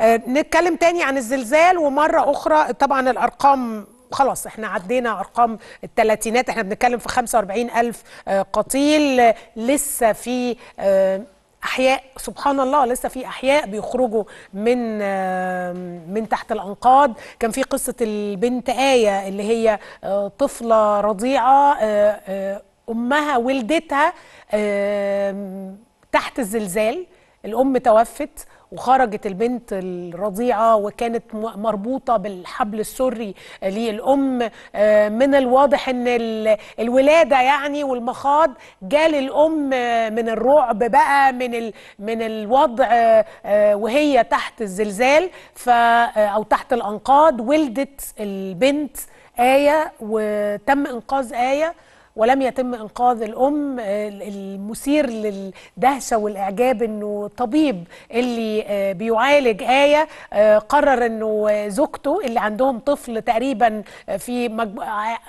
آه، نتكلم تاني عن الزلزال ومره اخرى طبعا الارقام خلاص احنا عدينا ارقام الثلاثينات احنا بنتكلم في 45 الف آه، قتيل لسه في آه، احياء سبحان الله لسه في احياء بيخرجوا من من تحت الانقاض كان في قصه البنت ايه اللي هي طفله رضيعه امها ولدتها تحت الزلزال الام توفت وخرجت البنت الرضيعة وكانت مربوطة بالحبل السري للأم آه، من الواضح أن الولادة يعني والمخاض جال الأم آه، من الرعب بقى من من الوضع آه، وهي تحت الزلزال أو تحت الأنقاض ولدت البنت آية وتم إنقاذ آية ولم يتم انقاذ الام آه، المثير للدهشه والاعجاب انه الطبيب اللي آه، بيعالج ايه آه، قرر انه زوجته اللي عندهم طفل تقريبا في مجب...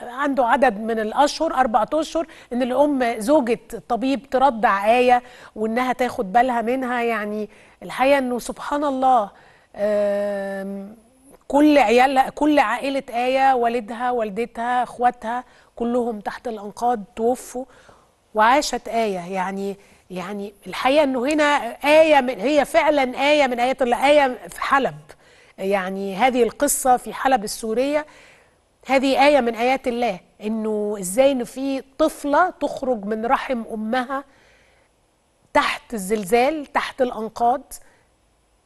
عنده عدد من الاشهر اربع اشهر ان الام زوجة الطبيب ترضع ايه وانها تاخد بالها منها يعني الحقيقه انه سبحان الله كل عيالها كل عائله ايه والدها والدتها اخواتها كلهم تحت الانقاض توفوا وعاشت ايه يعني يعني الحقيقه انه هنا ايه من هي فعلا ايه من ايات الله ايه في حلب يعني هذه القصه في حلب السوريه هذه ايه من ايات الله انه ازاي انه في طفله تخرج من رحم امها تحت الزلزال تحت الانقاض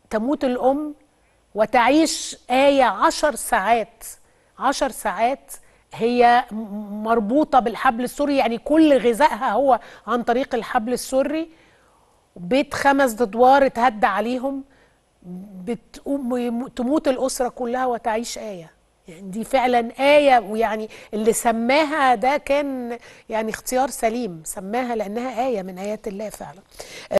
تموت الام وتعيش آية عشر ساعات عشر ساعات هي مربوطة بالحبل السري يعني كل غذائها هو عن طريق الحبل السري بيت خمس أدوار اتهد عليهم بتقوم تموت الأسرة كلها وتعيش آية يعني دي فعلا آية ويعني اللي سماها ده كان يعني اختيار سليم سماها لأنها آية من آيات الله فعلا